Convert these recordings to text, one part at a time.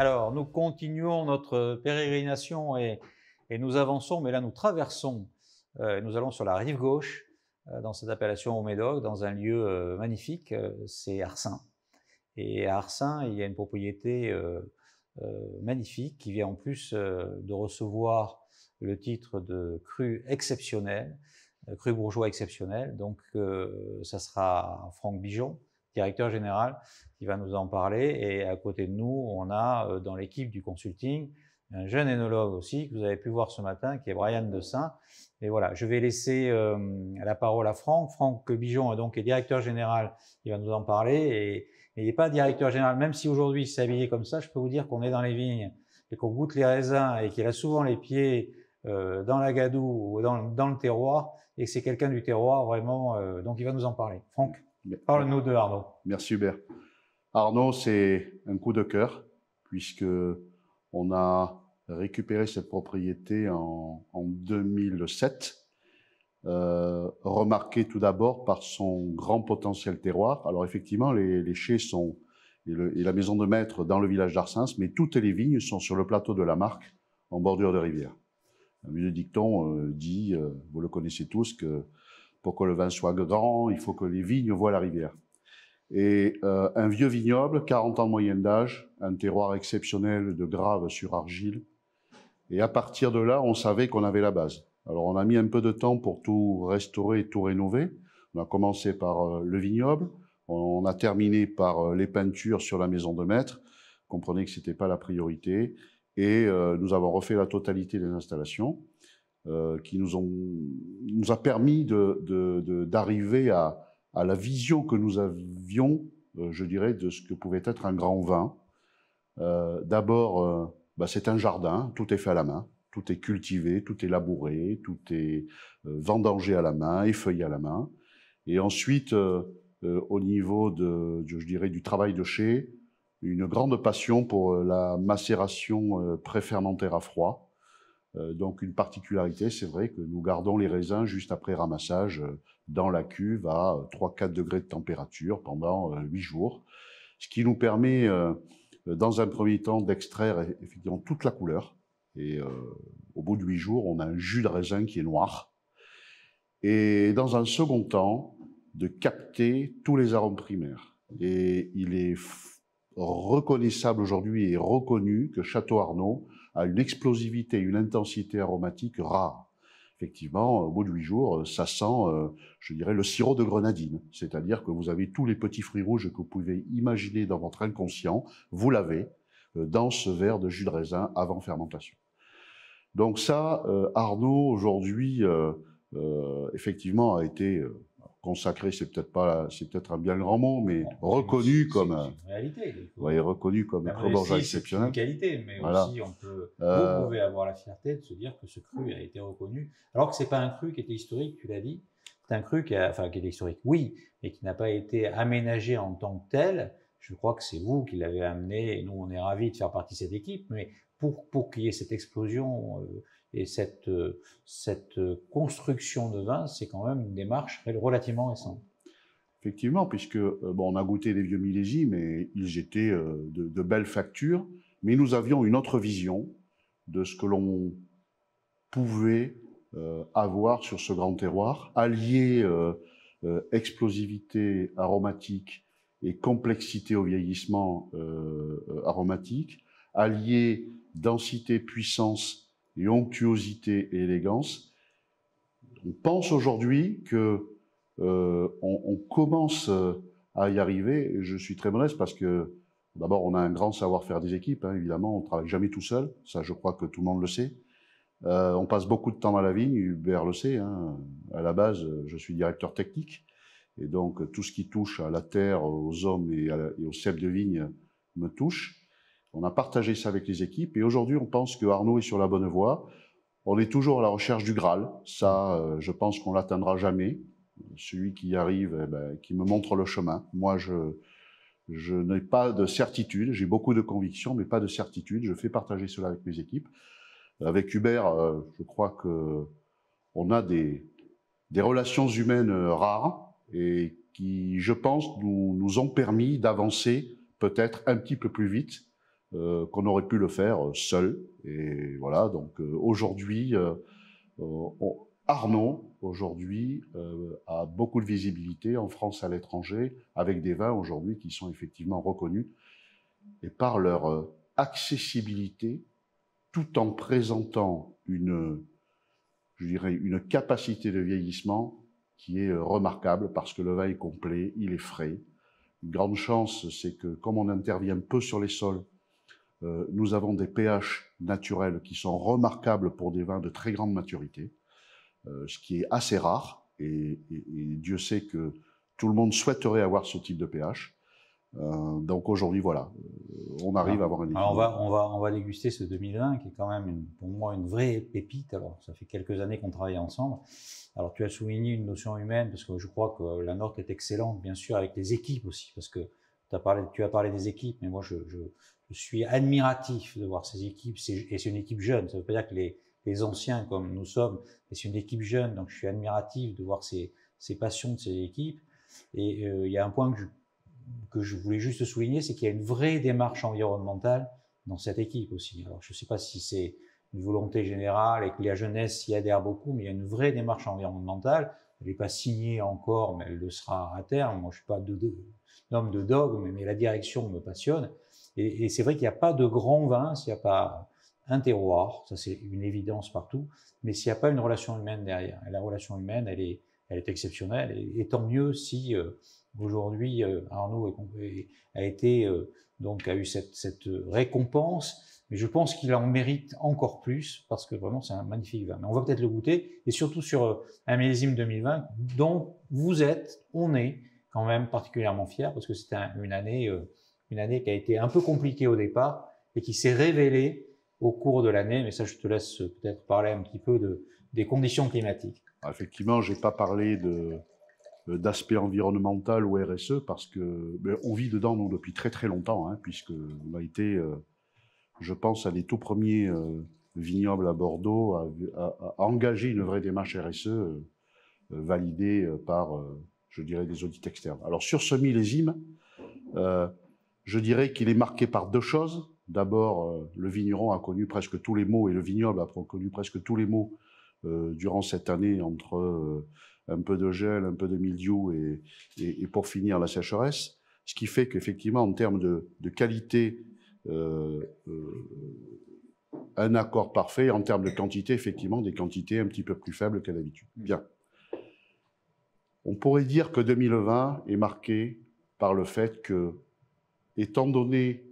Alors, nous continuons notre pérégrination et, nous avançons, mais là nous traversons, euh, nous allons sur la rive gauche, euh, dans cette appellation au Médoc, dans un lieu euh, magnifique, c'est Arcin. Et à Arcin, il y a une propriété magnifique qui vient en plus de recevoir le titre de cru exceptionnel, cru bourgeois exceptionnel, donc ça sera Franck Bijon directeur général qui va nous en parler. Et à côté de nous, on a euh, dans l'équipe du consulting un jeune énologue aussi que vous avez pu voir ce matin, qui est Brian Dessin. Et voilà, je vais laisser euh, la parole à Franck. Franck Bijon est donc directeur général, il va nous en parler. Et, il n'est pas directeur général, même si aujourd'hui il s'est habillé comme ça, je peux vous dire qu'on est dans les vignes et qu'on goûte les raisins et qu'il a souvent les pieds euh, dans la gadoue ou dans, le terroir et c'est quelqu'un du terroir vraiment. donc il va nous en parler. Franck Parle-nous de Arnaud. Merci Hubert. Arnaud, c'est un coup de cœur, puisque on a récupéré cette propriété en, 2007. Euh, remarqué tout d'abord par son grand potentiel terroir. Alors effectivement, les, chais sont et, la maison de maître dans le village d'Arsens, mais toutes les vignes sont sur le plateau de la Marque, en bordure de rivière. Le dicton euh, dit, euh, vous le connaissez tous, que pour que le vin soit grand, il faut que les vignes voient la rivière. Et euh, un vieux vignoble, 40 ans de moyenne d'âge, un terroir exceptionnel de grave sur argile. Et à partir de là, on savait qu'on avait la base. Alors on a mis un peu de temps pour tout restaurer tout rénover. On a commencé par euh, le vignoble, on a terminé par euh, les peintures sur la maison de maître. comprenez que ce n'était pas la priorité. Et nous avons refait la totalité des installations. Euh, qui nous, a permis d'arriver à, la vision que nous avions, euh, je dirais, de ce que pouvait être un grand vin. Euh, d'abord, bah, c'est un jardin, tout est fait à la main, tout est cultivé, tout est labouré, tout est vendangé à la main, effeuillé à la main. Et ensuite, au niveau de, je dirais, du travail de chez, une grande passion pour la macération préfermentaire à froid, euh, donc une particularité, c'est vrai que nous gardons les raisins juste après ramassage euh, dans la cuve à 3-4 euh, degrés de température pendant 8 jours, ce qui nous permet dans un premier temps d'extraire eh, effectivement toute la couleur. Et au bout de 8 jours, on a un jus de raisin qui est noir. Et dans un second temps, de capter tous les arômes primaires. Et il est reconnaissable aujourd'hui et reconnu que Château Arnaud a une explosivité, une intensité aromatique rare. Effectivement, au bout de huit jours, euh, ça sent, euh, je dirais, le sirop de grenadine. C'est-à-dire que vous avez tous les petits fruits rouges que vous pouvez imaginer dans votre inconscient, vous l'avez euh, dans ce verre de jus de raisin avant fermentation. Donc ça, Arnaud aujourd'hui, effectivement, a été consacré, c'est peut-être pas, c'est peut-être un bien grand mot, mais ah, reconnu comme. Une réalité. Vous voyez, reconnu comme un si, exceptionnel. C'est une qualité, mais aussi on peut. Euh, vous avoir la fierté de se dire que ce cru a été reconnu, alors que c'est pas un cru qui était historique, tu l'as dit. C'est un cru qui, a, enfin, qui est historique, oui, mais qui n'a pas été aménagé en tant que tel. Je crois que c'est vous qui l'avez amené. Et nous, on est ravis de faire partie de cette équipe, mais pour, pour qu'il y ait cette explosion. Euh, et cette, cette construction de vin, c'est quand même une démarche relativement récente. Effectivement, puisque euh, bon, on a goûté des vieux millésimes mais ils étaient euh, de, belles factures, mais nous avions une autre vision de ce que l'on pouvait euh, avoir sur ce grand terroir, allier explosivité aromatique et complexité au vieillissement aromatique, allier densité, puissance et onctuosité et élégance. On pense aujourd'hui que euh, on, commence euh, à y arriver. Je suis très modeste parce que d'abord on a un grand savoir-faire des équipes. Hein, évidemment, on travaille jamais tout seul. Ça, je crois que tout le monde le sait. Euh, on passe beaucoup de temps à la vigne. Hubert le sait. Hein. À la base, je suis directeur technique et donc tout ce qui touche à la terre, aux hommes et, aux et de vigne me touche. On a partagé ça avec les équipes et aujourd'hui, on pense que Arnaud est sur la bonne voie. On est toujours à la recherche du Graal. Ça, euh, je pense qu'on l'atteindra jamais. Celui qui arrive, eh ben, qui me montre le chemin. Moi, je, je n'ai pas de certitude. J'ai beaucoup de convictions, mais pas de certitude. Je fais partager cela avec mes équipes. Avec Hubert, euh, je crois que on a des, relations humaines euh, rares et qui, je pense, nous ont permis d'avancer peut-être un petit peu plus vite euh, qu'on aurait pu le faire euh, seul. Et voilà, donc euh, aujourd'hui, Arnaud, aujourd'hui, a beaucoup de visibilité en France, à l'étranger, avec des vins aujourd'hui qui sont effectivement reconnus et par leur accessibilité, tout en présentant une, je dirais, une capacité de vieillissement qui est remarquable parce que le vin est complet, il est frais. Une grande chance, c'est que comme on intervient peu sur les sols, euh, nous avons des pH naturels qui sont remarquables pour des vins de très grande maturité, euh, ce qui est assez rare. Et, Dieu sait que tout le monde souhaiterait avoir ce type de pH. Euh, donc aujourd'hui, voilà, on arrive à avoir un on va, on va, on va déguster ce 2020 qui est quand même pour moi une vraie pépite. Alors ça fait quelques années qu'on travaille ensemble. Alors tu as souligné une notion humaine parce que je crois que la note est excellente, bien sûr, avec les équipes aussi, parce que as parlé, tu as parlé des équipes, mais moi je, je suis admiratif de voir ces équipes, et c'est une équipe jeune, ça ne veut pas dire que les, anciens comme nous sommes, mais c'est une équipe jeune, donc je suis admiratif de voir ces, passions de ces équipes. Et euh, il y a un point que je, voulais juste souligner, c'est qu'il y a une vraie démarche environnementale dans cette équipe aussi. Alors je ne sais pas si c'est une volonté générale et que la jeunesse y adhère beaucoup, mais il y a une vraie démarche environnementale. Elle n'est pas signée encore, mais elle le sera à terme. Moi, je ne suis pas de, homme de dogme, mais la direction me passionne. Et, c'est vrai qu'il n'y a pas de grand vin s'il n'y a pas un terroir, ça c'est une évidence partout, mais s'il n'y a pas une relation humaine derrière. Et la relation humaine, elle est, elle est exceptionnelle, et, tant mieux si euh, aujourd'hui euh, Arnaud a été euh, donc a eu cette, cette, récompense. Mais je pense qu'il en mérite encore plus parce que vraiment c'est un magnifique vin. Mais on va peut-être le goûter et surtout sur un millésime 2020 dont vous êtes, on est quand même particulièrement fier parce que c'était une année une année qui a été un peu compliquée au départ et qui s'est révélée au cours de l'année. Mais ça, je te laisse peut-être parler un petit peu des conditions climatiques. Ah, effectivement, je n'ai pas parlé euh, d'aspect environnemental ou RSE parce que ben, on vit dedans depuis très très longtemps, hein, puisque on a été, euh, je pense, à des tout premiers euh, vignobles à Bordeaux à, engager une vraie démarche RSE validée par, je dirais, des audits externes. Alors sur ce millésime, je dirais qu'il est marqué par deux choses. D'abord, euh, le vigneron a connu presque tous les maux et le vignoble a connu presque tous les maux euh, durant cette année entre euh, un peu de gel, un peu de mildiou et, pour finir la sécheresse. Ce qui fait qu'effectivement, en termes de, qualité, un accord parfait. En termes de quantité, effectivement, des quantités un petit peu plus faibles qu'à l'habitude. Bien. On pourrait dire que 2020 est marqué par le fait que étant donné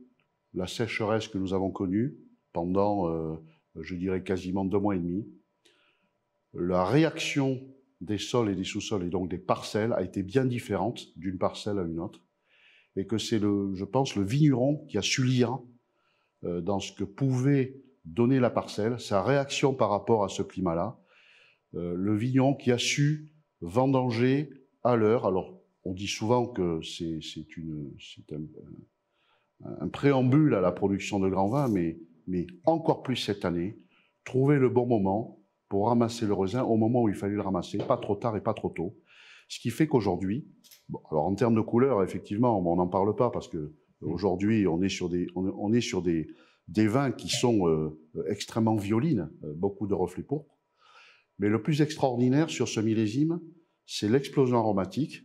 la sécheresse que nous avons connue pendant, euh, je dirais, quasiment deux mois et demi, la réaction des sols et des sous-sols et donc des parcelles a été bien différente d'une parcelle à une autre. Et que c'est, le, je pense, le vigneron qui a su lire euh, dans ce que pouvait donner la parcelle, sa réaction par rapport à ce climat-là. Euh, le vigneron qui a su vendanger à l'heure. Alors, on dit souvent que c'est, une, c'est un, un préambule à la production de grands vins, mais, encore plus cette année, trouver le bon moment pour ramasser le raisin au moment où il fallait le ramasser, pas trop tard et pas trop tôt. Ce qui fait qu'aujourd'hui, alors en termes de couleurs, effectivement, on n'en parle pas parce que mmh. aujourd'hui on est sur des, on, est sur des, des vins qui sont euh, extrêmement violines, euh, beaucoup de reflets pourpres. Mais le plus extraordinaire sur ce millésime, c'est l'explosion aromatique.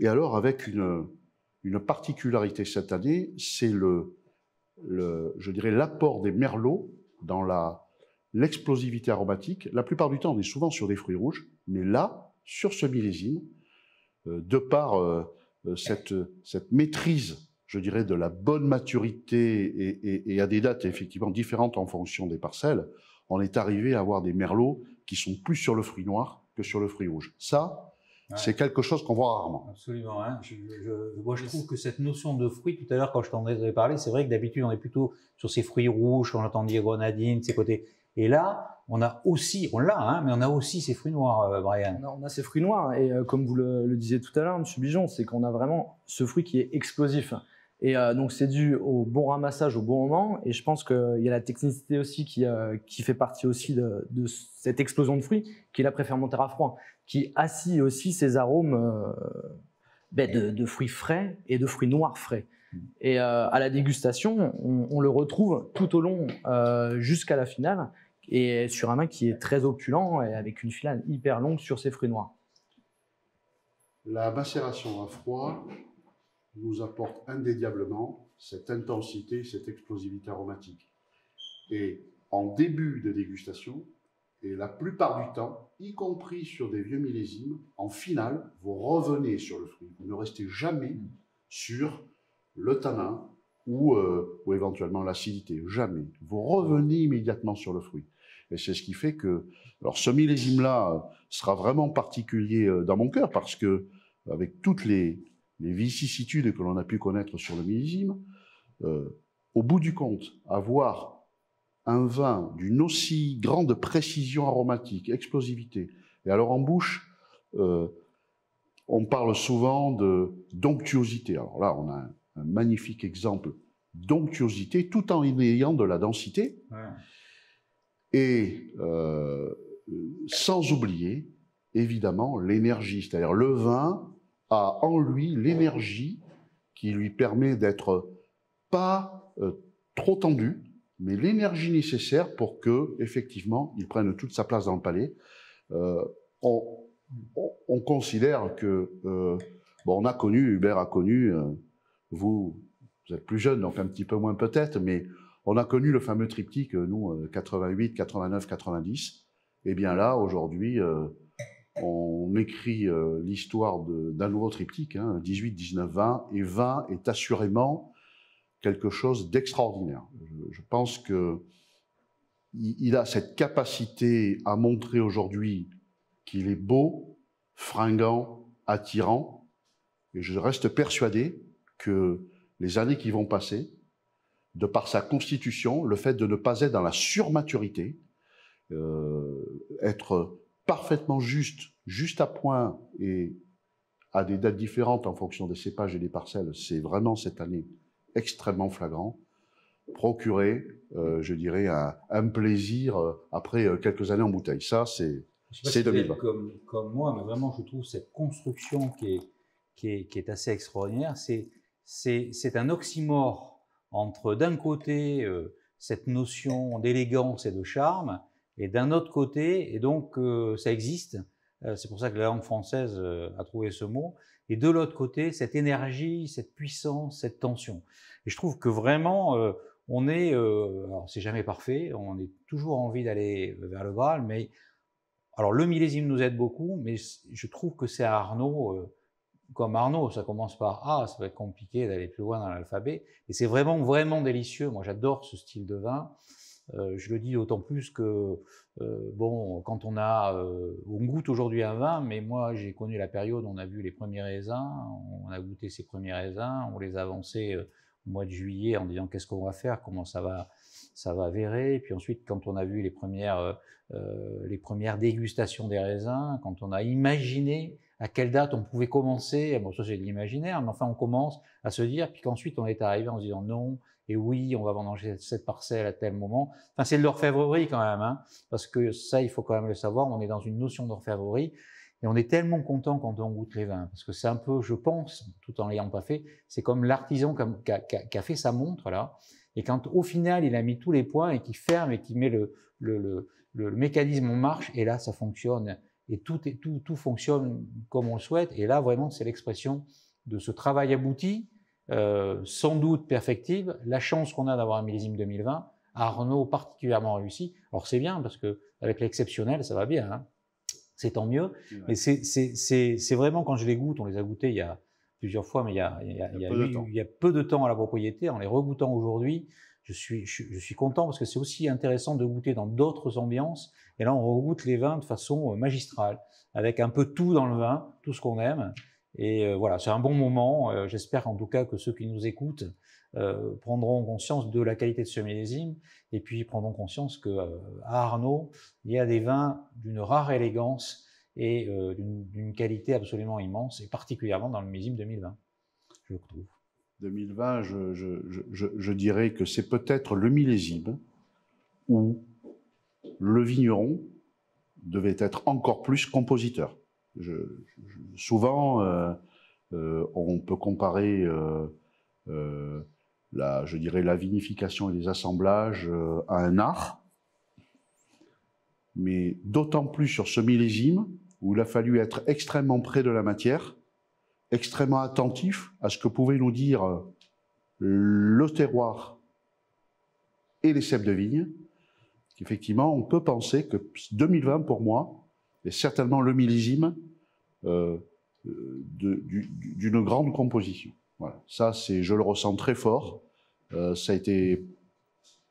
Et alors avec une, une particularité cette année, c'est le, je dirais, l'apport des merlots dans la, l'explosivité aromatique. La plupart du temps, on est souvent sur des fruits rouges, mais là, sur ce millésime, euh, de par euh, euh, cette, cette maîtrise, je dirais, de la bonne maturité et, à des dates effectivement différentes en fonction des parcelles, on est arrivé à avoir des merlots qui sont plus sur le fruit noir que sur le fruit rouge. Ça, c'est quelque chose qu'on voit rarement. Absolument. Hein. Je, moi, je trouve que cette notion de fruit, tout à l'heure, quand je t'en ai parlé, c'est vrai que d'habitude, on est plutôt sur ces fruits rouges, on entend dire grenadine, ces côtés. Et là, on a aussi, on l'a, hein, mais on a aussi ces fruits noirs, euh, Brian. On a ces fruits noirs. Et euh, comme vous le, le disiez tout à l'heure, M. Bijon, c'est qu'on a vraiment ce fruit qui est explosif. Et euh, donc, c'est dû au bon ramassage au bon moment. Et je pense qu'il y a la technicité aussi qui, euh, fait partie aussi de, cette explosion de fruits, qui est la préfermentaire à froid, qui assit aussi ces arômes euh, ben, de, fruits frais et de fruits noirs frais. Et à la dégustation, on, le retrouve tout au long jusqu'à la finale, et sur un vin qui est très opulent et avec une finale hyper longue sur ses fruits noirs. La macération à froid, nous apporte indédiablement cette intensité, cette explosivité aromatique. Et en début de dégustation, et la plupart du temps, y compris sur des vieux millésimes, en finale, vous revenez sur le fruit. Vous ne restez jamais sur le tanin ou, euh, ou éventuellement l'acidité. Jamais. Vous revenez immédiatement sur le fruit. Et c'est ce qui fait que, alors ce millésime-là sera vraiment particulier euh, dans mon cœur parce que, avec toutes les, les vicissitudes que l'on a pu connaître sur le millésime, euh, au bout du compte, avoir un vin d'une aussi grande précision aromatique, explosivité, et alors en bouche, euh, on parle souvent de d'onctuosité. Alors là, on a un, magnifique exemple d'onctuosité tout en ayant de la densité. Et euh, sans oublier, évidemment, l'énergie, c'est-à-dire le vin a en lui l'énergie qui lui permet d'être pas euh, trop tendu, mais l'énergie nécessaire pour que, effectivement, il prenne toute sa place dans le palais. Euh, on, considère que, euh, bon, on a connu, Hubert a connu, vous, vous êtes plus jeune, donc un petit peu moins peut-être, mais on a connu le fameux triptyque, nous, 88, 89, 90. Et bien là, aujourd'hui, on écrit euh, l'histoire d'un nouveau triptyque, 18, 19, 20, et 20 est assurément quelque chose d'extraordinaire. Je, pense qu'il a cette capacité à montrer aujourd'hui qu'il est beau, fringant, attirant, et je reste persuadé que les années qui vont passer, de par sa constitution, le fait de ne pas être dans la surmaturité, euh, être parfaitement juste, juste à point et à des dates différentes en fonction des cépages et des parcelles, c'est vraiment cette année extrêmement flagrant, procurer, euh, je dirais, un, un plaisir euh, après euh, quelques années en bouteille. Ça, c'est si 2020. Comme, moi, mais vraiment, je trouve cette construction qui qui qui est assez extraordinaire. C'est un oxymore entre, d'un côté, cette notion d'élégance et de charme, et d'un autre côté, et donc euh, ça existe, euh, c'est pour ça que la langue française euh, a trouvé ce mot, et de l'autre côté, cette énergie, cette puissance, cette tension. Et je trouve que vraiment, on est, alors c'est jamais parfait, on est toujours envie d'aller vers le bas, mais alors le millésime nous aide beaucoup, mais je trouve que c'est Arnaud, comme Arnaud, ça commence par A, ça va être compliqué d'aller plus loin dans l'alphabet, et c'est vraiment, vraiment délicieux, moi j'adore ce style de vin. Euh, je le dis d'autant plus que, euh, bon, quand on a, euh, on goûte aujourd'hui un vin, mais moi j'ai connu la période, où on a vu les premiers raisins, on a goûté ces premiers raisins, on les a avancés au mois de juillet en disant qu'est-ce qu'on va faire, comment ça va, ça va verrer. puis ensuite, quand on a vu les premières, les premières dégustations des raisins, quand on a imaginé à quelle date on pouvait commencer, bon ça c'est de l'imaginaire, mais enfin on commence à se dire, puis qu'ensuite on est arrivé en se disant non, et oui, on va vendanger cette parcelle à tel moment. c'est de l'orfèvrerie quand même, hein, parce que ça, il faut quand même le savoir, on est dans une notion d'orfèvrerie, et on est tellement content quand on goûte les vins, parce que c'est un peu, je pense, tout en l'ayant pas fait, c'est comme l'artisan qui a, fait sa montre, là, et quand au final, il a mis tous les points et qui ferme et qui met le, mécanisme en marche, et là, ça fonctionne, et tout, tout, tout fonctionne comme on le souhaite, et là, vraiment, c'est l'expression de ce travail abouti, euh, sans doute perfective, La chance qu'on a d'avoir un millésime 2020, Arnaud particulièrement réussi. Alors c'est bien parce que avec l'exceptionnel, ça va bien. Hein. c'est tant mieux. Mais c'est vraiment quand je les goûte, on les a goûtés il y a plusieurs fois, mais il y a, peu de temps à la propriété. En les regoutant aujourd'hui, je suis, je, suis content parce que c'est aussi intéressant de goûter dans d'autres ambiances. Et là, on regoute les vins de façon euh, magistrale, avec un peu tout dans le vin, tout ce qu'on aime. Et euh, voilà, c'est un bon moment. Euh, j'espère en tout cas que ceux qui nous écoutent euh, prendront conscience de la qualité de ce millésime et puis prendront conscience que à Arnaud, il y a des vins d'une rare élégance et d'une qualité absolument immense, et particulièrement dans le millésime 2020, je trouve. 2020, je dirais que c'est peut-être le millésime où le vigneron devait être encore plus compositeur souvent, euh, euh, on peut comparer, euh, la, je dirais, la vinification et les assemblages à un art, mais d'autant plus sur ce millésime où il a fallu être extrêmement près de la matière, extrêmement attentif à ce que pouvait nous dire le terroir et les cèpes de vigne. qu'effectivement, on peut penser que 2020, pour moi, certainement le millésime euh, d'une grande composition. Voilà. Ça, c'est, je le ressens très fort. Euh, ça a été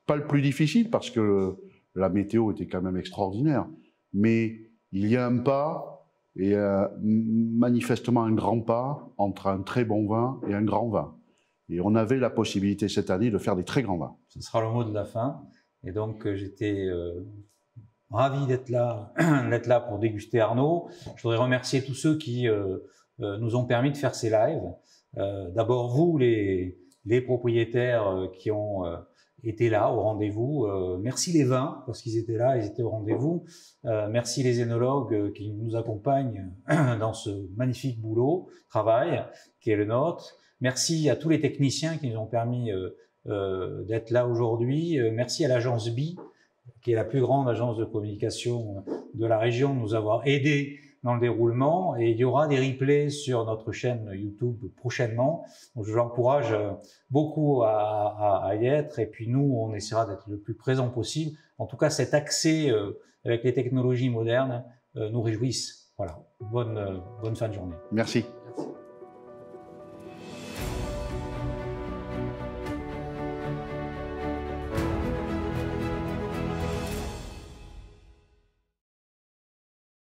pas le plus difficile parce que la météo était quand même extraordinaire, mais il y a un pas et euh, manifestement un grand pas entre un très bon vin et un grand vin. Et on avait la possibilité cette année de faire des très grands vins. Ce sera le mot de la fin. Et donc, j'étais ravi d'être là, d'être là pour déguster Arnaud. Je voudrais remercier tous ceux qui euh, euh, nous ont permis de faire ces lives. Euh, d'abord vous, les, propriétaires qui ont été là au rendez-vous. merci les vins parce qu'ils étaient là, ils étaient au rendez-vous. merci les énologues qui nous accompagnent dans ce magnifique boulot, travail qui est le nôtre. Merci à tous les techniciens qui nous ont permis d'être là aujourd'hui. merci à l'agence BI qui est la plus grande agence de communication euh, de la région, nous avoir aidés dans le déroulement. Et il y aura des replays sur notre chaîne YouTube prochainement. Donc, je encourage euh, beaucoup à, y être. Et puis, nous, on essaiera d'être le plus présent possible. En tout cas, cet accès euh, avec les technologies modernes nous réjouissent. Voilà. Bonne, bonne fin de journée. Merci.